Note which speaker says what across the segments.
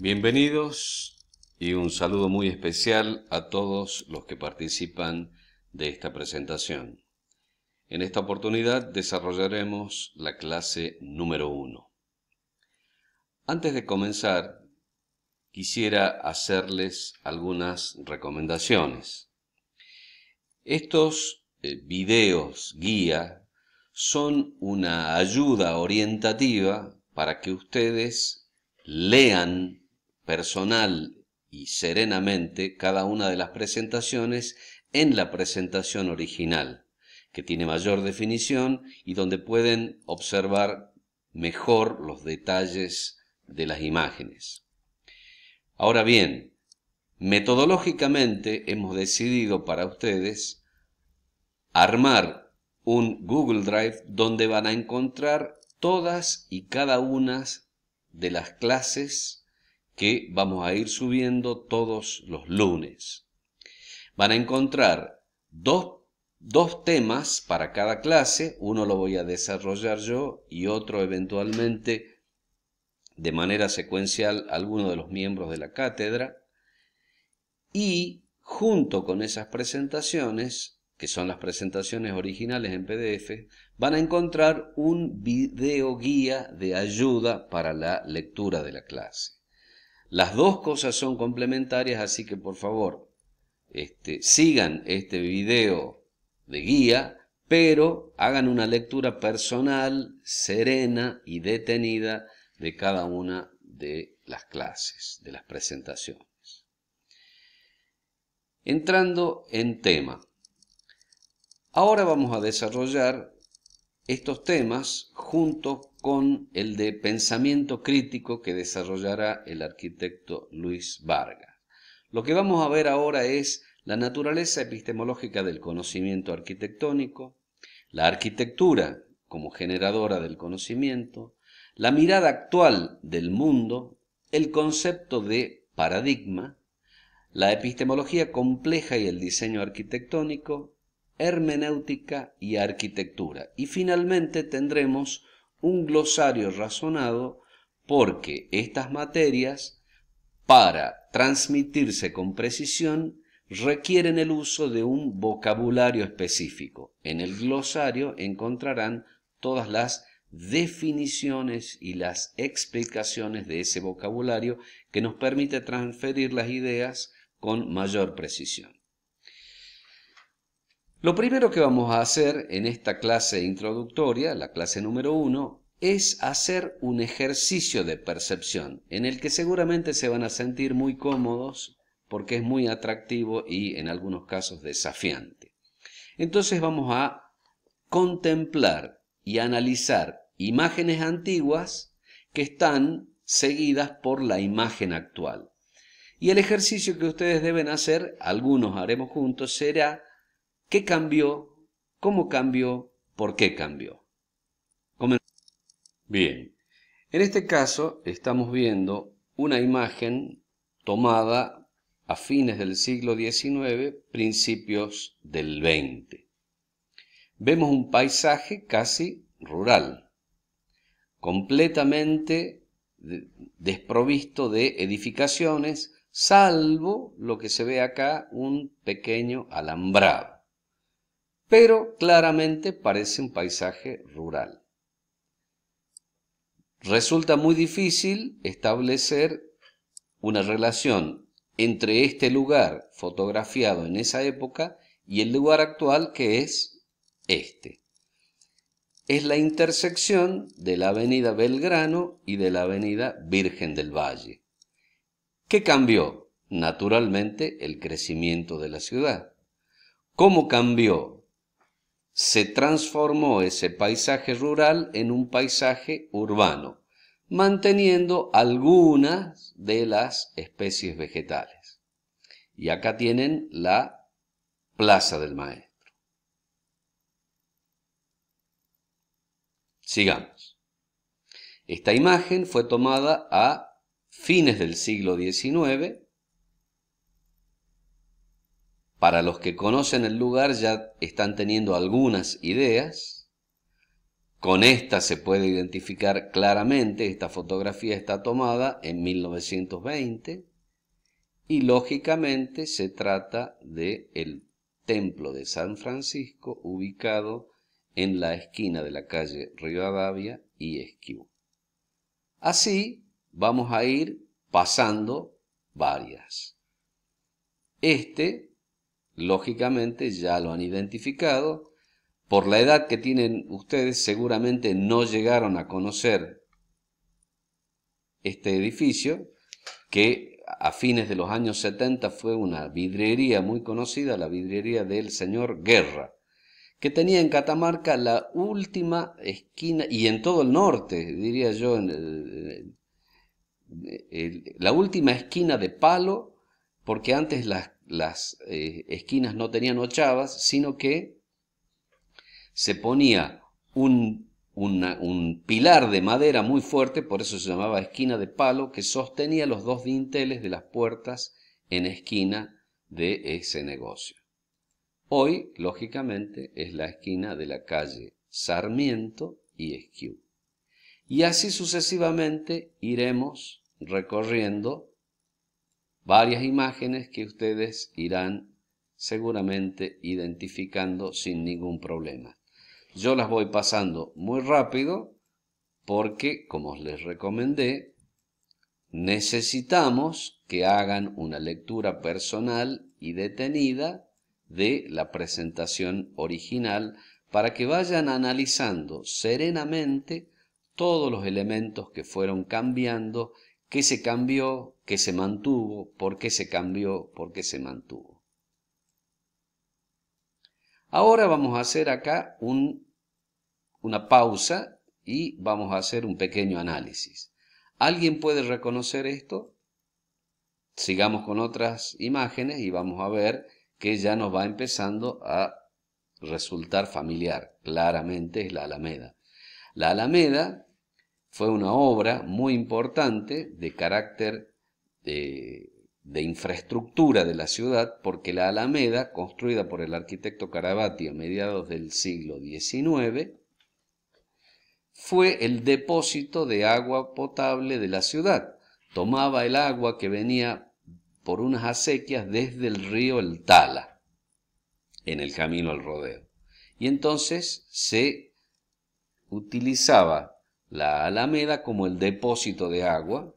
Speaker 1: Bienvenidos y un saludo muy especial a todos los que participan de esta presentación. En esta oportunidad desarrollaremos la clase número 1. Antes de comenzar, quisiera hacerles algunas recomendaciones. Estos eh, videos guía son una ayuda orientativa para que ustedes lean personal y serenamente cada una de las presentaciones en la presentación original, que tiene mayor definición y donde pueden observar mejor los detalles de las imágenes. Ahora bien, metodológicamente hemos decidido para ustedes armar un Google Drive donde van a encontrar todas y cada una de las clases que vamos a ir subiendo todos los lunes. Van a encontrar dos, temas para cada clase, uno lo voy a desarrollar yo y otro eventualmente de manera secuencial alguno de los miembros de la cátedra y junto con esas presentaciones, que son las presentaciones originales en PDF, van a encontrar un video guía de ayuda para la lectura de la clase. Las dos cosas son complementarias, así que por favor, este, sigan este video de guía, pero hagan una lectura personal, serena y detenida de cada una de las clases, de las presentaciones. Entrando en tema, ahora vamos a desarrollar estos temas junto con el de pensamiento crítico que desarrollará el arquitecto Luis Vargas. Lo que vamos a ver ahora es la naturaleza epistemológica del conocimiento arquitectónico, la arquitectura como generadora del conocimiento, la mirada actual del mundo, el concepto de paradigma, la epistemología compleja y el diseño arquitectónico, hermenéutica y arquitectura. Y finalmente tendremos un glosario razonado porque estas materias, para transmitirse con precisión, requieren el uso de un vocabulario específico. En el glosario encontrarán todas las definiciones y las explicaciones de ese vocabulario que nos permite transferir las ideas con mayor precisión. Lo primero que vamos a hacer en esta clase introductoria, la clase número uno, es hacer un ejercicio de percepción en el que seguramente se van a sentir muy cómodos porque es muy atractivo y en algunos casos desafiante. Entonces vamos a contemplar y analizar imágenes antiguas que están seguidas por la imagen actual. Y el ejercicio que ustedes deben hacer, algunos haremos juntos, será ¿Qué cambió? ¿Cómo cambió? ¿Por qué cambió? Bien, en este caso estamos viendo una imagen tomada a fines del siglo XIX, principios del XX. Vemos un paisaje casi rural, completamente desprovisto de edificaciones, salvo lo que se ve acá, un pequeño alambrado pero claramente parece un paisaje rural. Resulta muy difícil establecer una relación entre este lugar fotografiado en esa época y el lugar actual que es este. Es la intersección de la avenida Belgrano y de la avenida Virgen del Valle. ¿Qué cambió? Naturalmente el crecimiento de la ciudad. ¿Cómo cambió se transformó ese paisaje rural en un paisaje urbano, manteniendo algunas de las especies vegetales. Y acá tienen la Plaza del Maestro. Sigamos. Esta imagen fue tomada a fines del siglo XIX para los que conocen el lugar ya están teniendo algunas ideas. Con esta se puede identificar claramente, esta fotografía está tomada en 1920 y lógicamente se trata de el templo de San Francisco ubicado en la esquina de la calle Rivadavia y Esquiú. Así vamos a ir pasando varias. Este lógicamente ya lo han identificado. Por la edad que tienen ustedes seguramente no llegaron a conocer este edificio, que a fines de los años 70 fue una vidriería muy conocida, la vidriería del señor Guerra, que tenía en Catamarca la última esquina, y en todo el norte, diría yo, eh, eh, la última esquina de palo, porque antes las las eh, esquinas no tenían ochavas, sino que se ponía un, un pilar de madera muy fuerte, por eso se llamaba esquina de palo, que sostenía los dos dinteles de las puertas en esquina de ese negocio. Hoy, lógicamente, es la esquina de la calle Sarmiento y Esquiú. Y así sucesivamente iremos recorriendo varias imágenes que ustedes irán seguramente identificando sin ningún problema. Yo las voy pasando muy rápido porque, como les recomendé, necesitamos que hagan una lectura personal y detenida de la presentación original para que vayan analizando serenamente todos los elementos que fueron cambiando qué se cambió, qué se mantuvo, por qué se cambió, por qué se mantuvo. Ahora vamos a hacer acá una pausa y vamos a hacer un pequeño análisis. ¿Alguien puede reconocer esto? Sigamos con otras imágenes y vamos a ver que ya nos va empezando a resultar familiar. Claramente es la Alameda. La Alameda fue una obra muy importante de carácter eh, de, infraestructura de la ciudad porque la Alameda, construida por el arquitecto Carabati a mediados del siglo XIX, fue el depósito de agua potable de la ciudad. Tomaba el agua que venía por unas acequias desde el río El Tala, en el camino al rodeo. Y entonces se utilizaba la Alameda como el depósito de agua,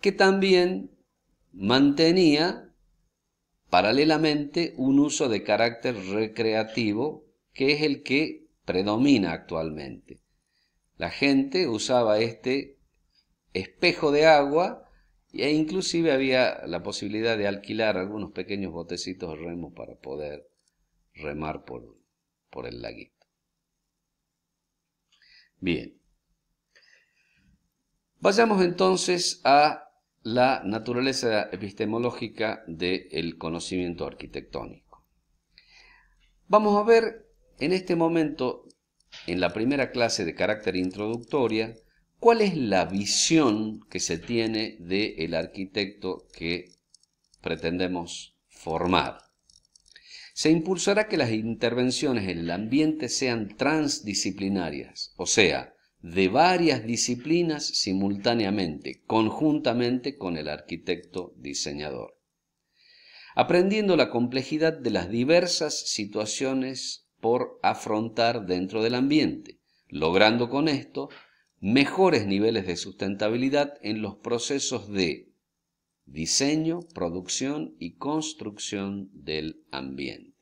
Speaker 1: que también mantenía paralelamente un uso de carácter recreativo que es el que predomina actualmente. La gente usaba este espejo de agua e inclusive había la posibilidad de alquilar algunos pequeños botecitos de remos para poder remar por, por el laguito. Bien. Vayamos entonces a la naturaleza epistemológica del conocimiento arquitectónico. Vamos a ver en este momento, en la primera clase de carácter introductoria, cuál es la visión que se tiene del arquitecto que pretendemos formar. Se impulsará que las intervenciones en el ambiente sean transdisciplinarias, o sea, de varias disciplinas simultáneamente, conjuntamente con el arquitecto diseñador, aprendiendo la complejidad de las diversas situaciones por afrontar dentro del ambiente, logrando con esto mejores niveles de sustentabilidad en los procesos de diseño, producción y construcción del ambiente.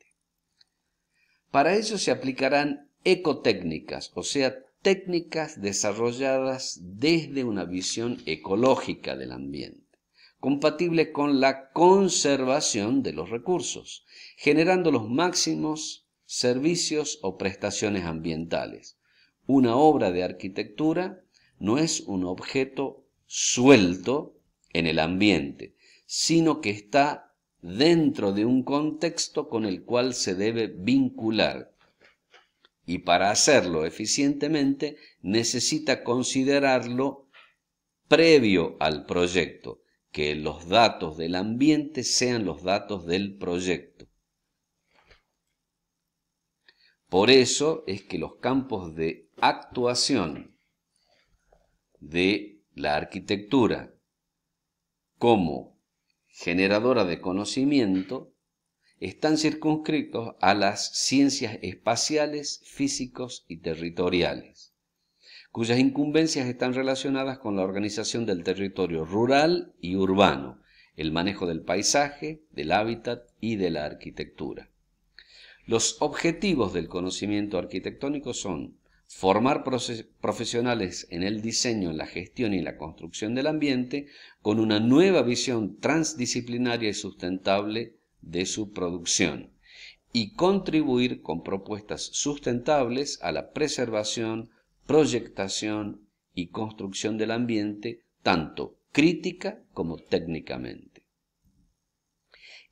Speaker 1: Para ello se aplicarán ecotécnicas, o sea, técnicas desarrolladas desde una visión ecológica del ambiente, compatible con la conservación de los recursos, generando los máximos servicios o prestaciones ambientales. Una obra de arquitectura no es un objeto suelto en el ambiente, sino que está dentro de un contexto con el cual se debe vincular y para hacerlo eficientemente necesita considerarlo previo al proyecto, que los datos del ambiente sean los datos del proyecto. Por eso es que los campos de actuación de la arquitectura como generadora de conocimiento están circunscritos a las ciencias espaciales, físicos y territoriales, cuyas incumbencias están relacionadas con la organización del territorio rural y urbano, el manejo del paisaje, del hábitat y de la arquitectura. Los objetivos del conocimiento arquitectónico son formar profesionales en el diseño, la gestión y la construcción del ambiente con una nueva visión transdisciplinaria y sustentable de su producción y contribuir con propuestas sustentables a la preservación, proyectación y construcción del ambiente, tanto crítica como técnicamente.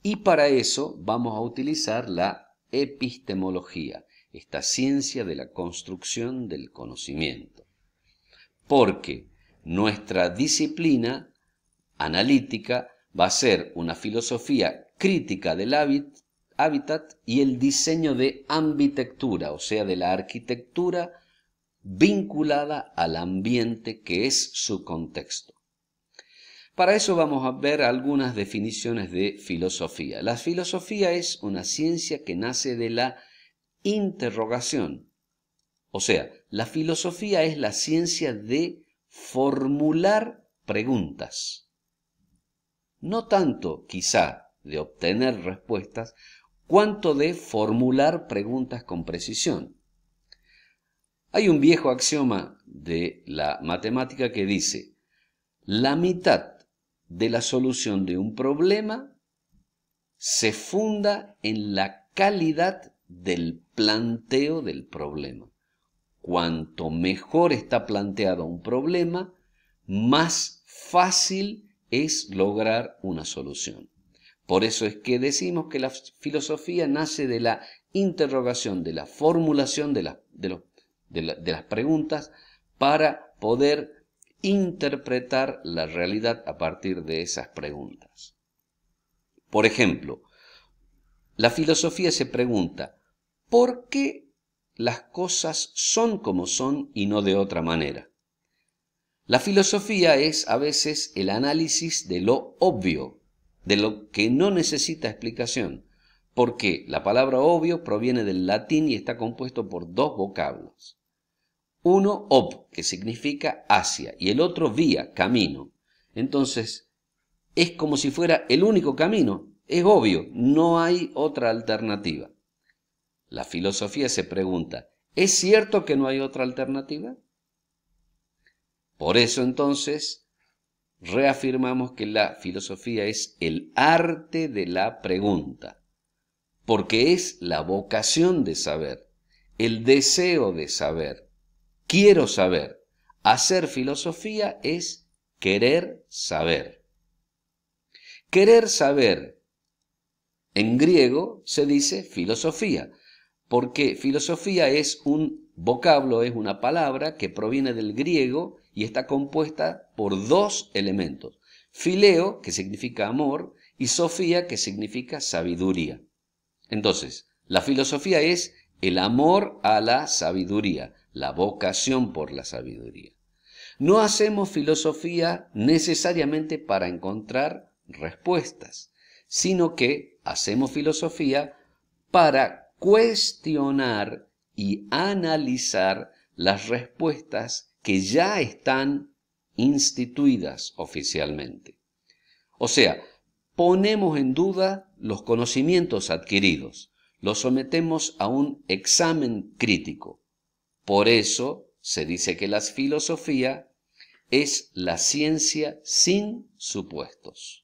Speaker 1: Y para eso vamos a utilizar la epistemología, esta ciencia de la construcción del conocimiento. Porque nuestra disciplina analítica va a ser una filosofía crítica del hábitat y el diseño de ambitectura, o sea, de la arquitectura vinculada al ambiente que es su contexto. Para eso vamos a ver algunas definiciones de filosofía. La filosofía es una ciencia que nace de la interrogación. O sea, la filosofía es la ciencia de formular preguntas. No tanto, quizá, de obtener respuestas, cuanto de formular preguntas con precisión. Hay un viejo axioma de la matemática que dice, la mitad de la solución de un problema se funda en la calidad del planteo del problema. Cuanto mejor está planteado un problema, más fácil es lograr una solución. Por eso es que decimos que la filosofía nace de la interrogación, de la formulación de, las preguntas para poder interpretar la realidad a partir de esas preguntas. Por ejemplo, la filosofía se pregunta, ¿por qué las cosas son como son y no de otra manera? La filosofía es a veces el análisis de lo obvio, de lo que no necesita explicación, porque la palabra obvio proviene del latín y está compuesto por dos vocablos. Uno ob, que significa hacia, y el otro vía, camino. Entonces, es como si fuera el único camino. Es obvio, no hay otra alternativa. La filosofía se pregunta, ¿es cierto que no hay otra alternativa? Por eso entonces reafirmamos que la filosofía es el arte de la pregunta, porque es la vocación de saber, el deseo de saber. Quiero saber. Hacer filosofía es querer saber. Querer saber en griego se dice filosofía, porque filosofía es un Vocablo es una palabra que proviene del griego y está compuesta por dos elementos. Fileo, que significa amor, y Sofía, que significa sabiduría. Entonces, la filosofía es el amor a la sabiduría, la vocación por la sabiduría. No hacemos filosofía necesariamente para encontrar respuestas, sino que hacemos filosofía para cuestionar y analizar las respuestas que ya están instituidas oficialmente. O sea, ponemos en duda los conocimientos adquiridos, los sometemos a un examen crítico. Por eso se dice que la filosofía es la ciencia sin supuestos.